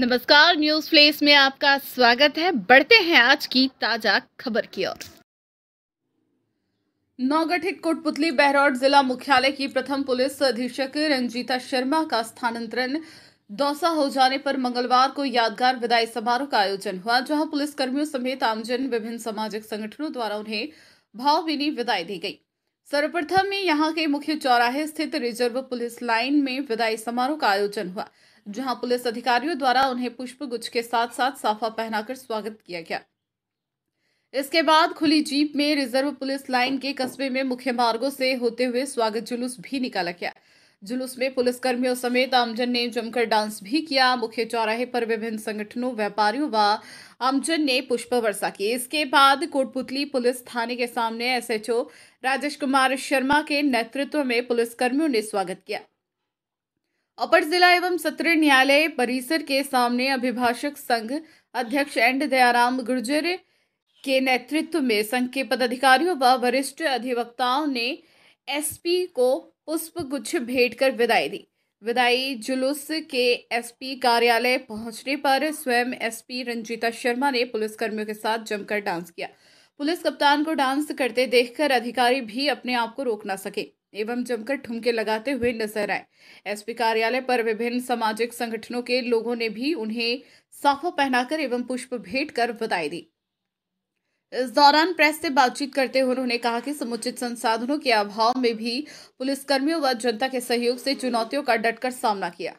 नमस्कार news place में आपका स्वागत है बढ़ते हैं आज की ताजा खबर की ओर नौगठित कोटपुतली बहरौड जिला मुख्यालय की प्रथम पुलिस अधीक्षक रंजीता शर्मा का स्थानांतरण दौसा हो जाने पर मंगलवार को यादगार विदाई समारोह का आयोजन हुआ जहां पुलिस कर्मियों समेत आमजन विभिन्न सामाजिक संगठनों द्वारा उन्हें भावभीनी विदाई दी गई सर्वप्रथम में यहां के मुख्य चौराहे स्थित रिजर्व पुलिस लाइन में विदाई समारोह का आयोजन हुआ जहां पुलिस अधिकारियों द्वारा उन्हें पुष्प गुच्छ के साथ साथ साफा पहनाकर स्वागत किया गया इसके बाद खुली जीप में रिजर्व पुलिस लाइन के कस्बे में मुख्य मार्गो से होते हुए स्वागत जुलूस भी निकाला गया जुलूस में पुलिसकर्मियों समेत आमजन ने जमकर डांस भी किया मुख्य चौराहे पर विभिन्न संगठनों व्यापारियों व आमजन ने पुष्प वर्षा की इसके बाद कोटपुतली पुलिस थाने के सामने एसएचओ राजेश कुमार शर्मा के नेतृत्व में पुलिसकर्मियों ने स्वागत किया अपर जिला एवं सत्र न्यायालय परिसर के सामने अभिभाषक संघ अध्यक्ष एंड दयाराम गुर्जर के नेतृत्व में संघ के पदाधिकारियों व वरिष्ठ अधिवक्ताओं ने एसपी को पुष्प गुच्छ भेंट कर विदाई दी विदाई जुलूस के एसपी कार्यालय पहुंचने पर स्वयं एसपी रंजीता शर्मा ने पुलिसकर्मियों के साथ जमकर डांस किया पुलिस कप्तान को डांस करते देखकर अधिकारी भी अपने आप को रोक ना सके एवं जमकर ठुमके लगाते हुए नजर आए एसपी कार्यालय पर विभिन्न सामाजिक संगठनों के लोगों ने भी उन्हें साफा पहनाकर एवं पुष्प भेंट कर बधाई दी इस दौरान प्रेस से बातचीत करते हुए उन्होंने कहा कि समुचित संसाधनों के अभाव में भी पुलिसकर्मियों व जनता के सहयोग से चुनौतियों का डटकर सामना किया